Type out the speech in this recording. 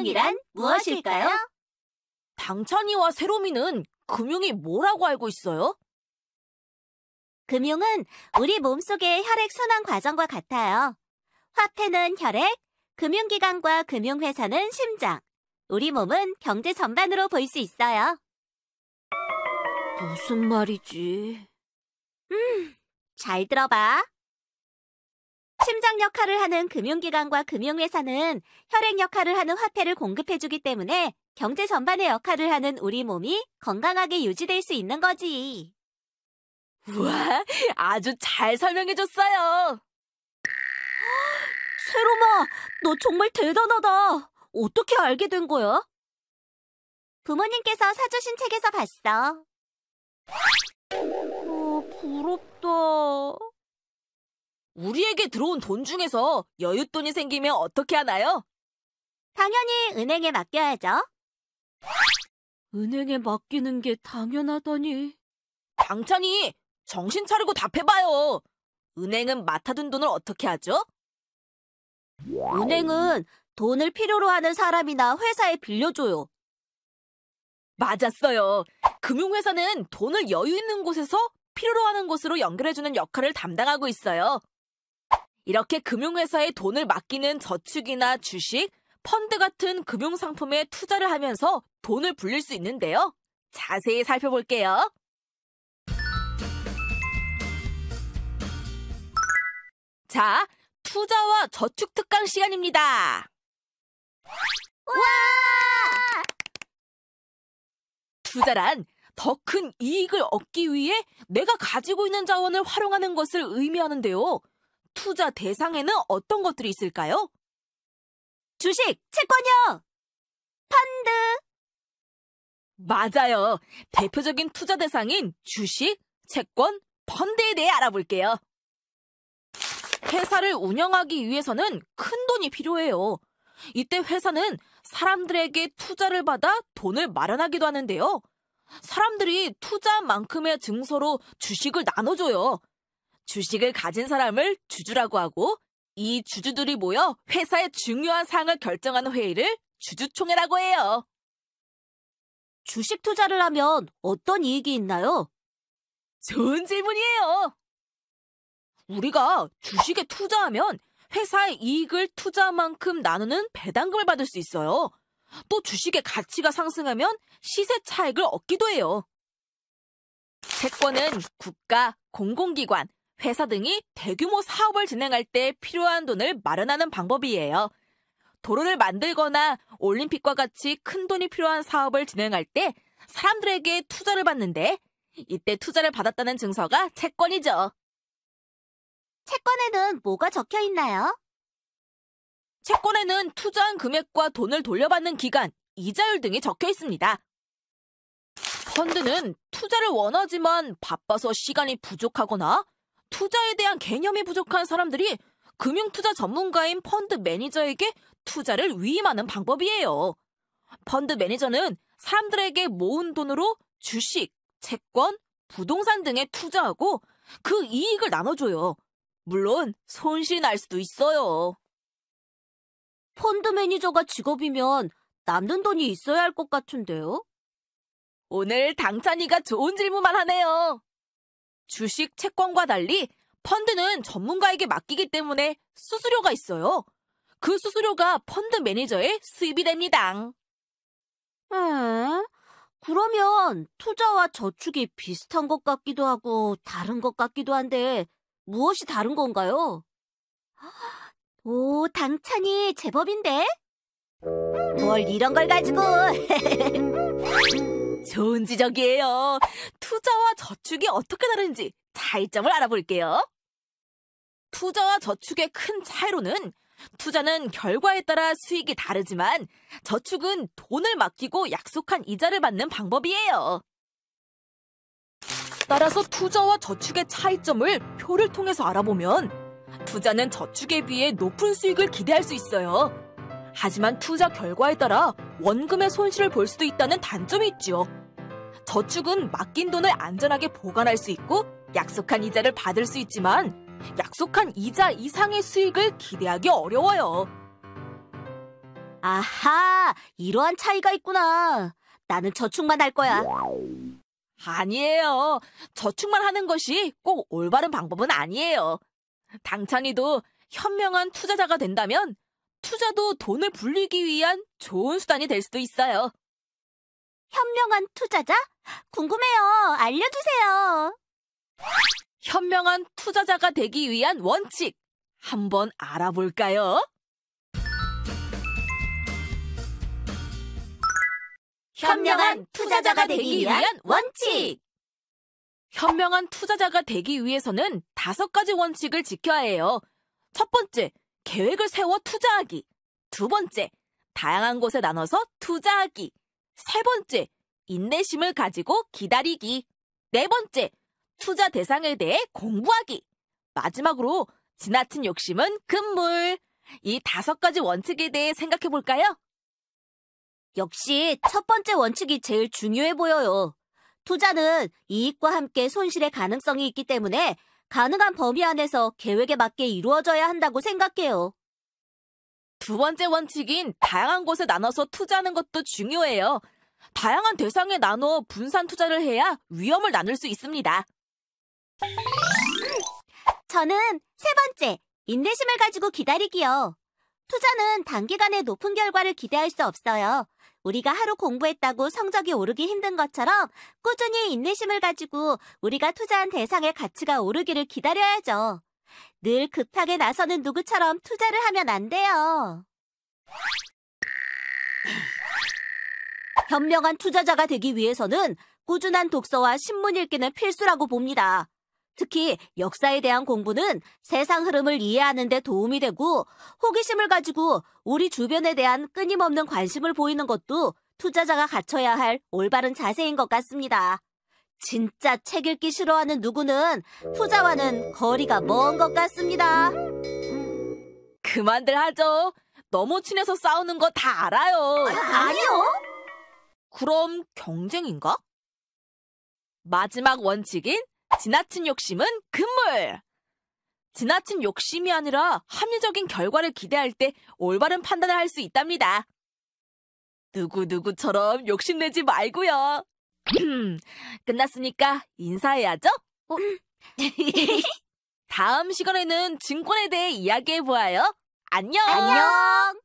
금융이란 무엇일까요? 당찬이와 세로미는 금융이 뭐라고 알고 있어요? 금융은 우리 몸속의 혈액 순환 과정과 같아요. 화폐는 혈액, 금융기관과 금융회사는 심장, 우리 몸은 경제 전반으로 볼 수 있어요. 무슨 말이지? 음, 잘 들어봐. 심장 역할을 하는 금융기관과 금융회사는 혈액 역할을 하는 화폐를 공급해주기 때문에 경제 전반의 역할을 하는 우리 몸이 건강하게 유지될 수 있는 거지. 우와, 아주 잘 설명해줬어요. 세로마, 너 정말 대단하다. 어떻게 알게 된 거야? 부모님께서 사주신 책에서 봤어. 어, 부럽다. 우리에게 들어온 돈 중에서 여윳돈이 생기면 어떻게 하나요? 당연히 은행에 맡겨야죠. 은행에 맡기는 게 당연하다니. 당찬이 정신 차리고 답해봐요. 은행은 맡아둔 돈을 어떻게 하죠? 은행은 돈을 필요로 하는 사람이나 회사에 빌려줘요. 맞았어요. 금융회사는 돈을 여유 있는 곳에서 필요로 하는 곳으로 연결해주는 역할을 담당하고 있어요. 이렇게 금융회사에 돈을 맡기는 저축이나 주식, 펀드 같은 금융상품에 투자를 하면서 돈을 불릴 수 있는데요. 자세히 살펴볼게요. 자, 투자와 저축 특강 시간입니다. 와! 투자란 더 큰 이익을 얻기 위해 내가 가지고 있는 자원을 활용하는 것을 의미하는데요. 투자 대상에는 어떤 것들이 있을까요? 주식, 채권이요! 펀드! 맞아요. 대표적인 투자 대상인 주식, 채권, 펀드에 대해 알아볼게요. 회사를 운영하기 위해서는 큰 돈이 필요해요. 이때 회사는 사람들에게 투자를 받아 돈을 마련하기도 하는데요. 사람들이 투자만큼의 증서로 주식을 나눠줘요. 주식을 가진 사람을 주주라고 하고 이 주주들이 모여 회사의 중요한 사항을 결정하는 회의를 주주총회라고 해요. 주식 투자를 하면 어떤 이익이 있나요? 좋은 질문이에요. 우리가 주식에 투자하면 회사의 이익을 투자한 만큼 나누는 배당금을 받을 수 있어요. 또 주식의 가치가 상승하면 시세 차익을 얻기도 해요. 채권은 국가, 공공기관, 회사 등이 대규모 사업을 진행할 때 필요한 돈을 마련하는 방법이에요. 도로를 만들거나 올림픽과 같이 큰 돈이 필요한 사업을 진행할 때 사람들에게 투자를 받는데 이때 투자를 받았다는 증서가 채권이죠. 채권에는 뭐가 적혀 있나요? 채권에는 투자한 금액과 돈을 돌려받는 기간, 이자율 등이 적혀 있습니다. 펀드는 투자를 원하지만 바빠서 시간이 부족하거나 투자에 대한 개념이 부족한 사람들이 금융투자 전문가인 펀드 매니저에게 투자를 위임하는 방법이에요. 펀드 매니저는 사람들에게 모은 돈으로 주식, 채권, 부동산 등에 투자하고 그 이익을 나눠줘요. 물론 손실이 날 수도 있어요. 펀드 매니저가 직업이면 남는 돈이 있어야 할 것 같은데요? 오늘 당찬이가 좋은 질문만 하네요. 주식 채권과 달리 펀드는 전문가에게 맡기기 때문에 수수료가 있어요. 그 수수료가 펀드 매니저의 수입이 됩니다. 음, 그러면 투자와 저축이 비슷한 것 같기도 하고 다른 것 같기도 한데 무엇이 다른 건가요? 오, 당찬이 제법인데? 뭘 이런 걸 가지고. 좋은 지적이에요. 투자와 저축이 어떻게 다른지 차이점을 알아볼게요. 투자와 저축의 큰 차이로는 투자는 결과에 따라 수익이 다르지만 저축은 돈을 맡기고 약속한 이자를 받는 방법이에요. 따라서 투자와 저축의 차이점을 표를 통해서 알아보면 투자는 저축에 비해 높은 수익을 기대할 수 있어요. 하지만 투자 결과에 따라 원금의 손실을 볼 수도 있다는 단점이 있죠 저축은 맡긴 돈을 안전하게 보관할 수 있고 약속한 이자를 받을 수 있지만 약속한 이자 이상의 수익을 기대하기 어려워요. 아하, 이러한 차이가 있구나. 나는 저축만 할 거야. 아니에요. 저축만 하는 것이 꼭 올바른 방법은 아니에요. 당찬이도 현명한 투자자가 된다면 투자도 돈을 불리기 위한 좋은 수단이 될 수도 있어요. 현명한 투자자? 궁금해요. 알려주세요. 현명한 투자자가 되기 위한 원칙 한번 알아볼까요? 현명한 투자자가 되기 위한 원칙! 현명한 투자자가 되기 위해서는 다섯 가지 원칙을 지켜야 해요. 첫 번째, 계획을 세워 투자하기. 두 번째, 다양한 곳에 나눠서 투자하기. 세 번째, 인내심을 가지고 기다리기. 네 번째, 투자 대상에 대해 공부하기. 마지막으로 지나친 욕심은 금물. 이 다섯 가지 원칙에 대해 생각해 볼까요? 역시 첫 번째 원칙이 제일 중요해 보여요. 투자는 이익과 함께 손실의 가능성이 있기 때문에 가능한 범위 안에서 계획에 맞게 이루어져야 한다고 생각해요. 두 번째 원칙인 다양한 곳에 나눠서 투자하는 것도 중요해요. 다양한 대상에 나눠 분산 투자를 해야 위험을 나눌 수 있습니다. 저는 세 번째, 인내심을 가지고 기다리기요. 투자는 단기간에 높은 결과를 기대할 수 없어요. 우리가 하루 공부했다고 성적이 오르기 힘든 것처럼 꾸준히 인내심을 가지고 우리가 투자한 대상의 가치가 오르기를 기다려야죠. 늘 급하게 나서는 누구처럼 투자를 하면 안 돼요. 현명한 투자자가 되기 위해서는 꾸준한 독서와 신문 읽기는 필수라고 봅니다. 특히 역사에 대한 공부는 세상 흐름을 이해하는 데 도움이 되고 호기심을 가지고 우리 주변에 대한 끊임없는 관심을 보이는 것도 투자자가 갖춰야 할 올바른 자세인 것 같습니다. 진짜 책 읽기 싫어하는 누구는 투자와는 어, 거리가 네. 먼것 같습니다. 그만들 하죠. 너무 친해서 싸우는 거 다 알아요. 아, 니요 그럼 경쟁인가? 마지막 원칙인 지나친 욕심은 금물! 지나친 욕심이 아니라 합리적인 결과를 기대할 때 올바른 판단을 할 수 있답니다. 누구누구처럼 욕심내지 말고요. 끝났으니까 인사해야죠? 어? 다음 시간에는 증권에 대해 이야기해보아요. 안녕! 안녕!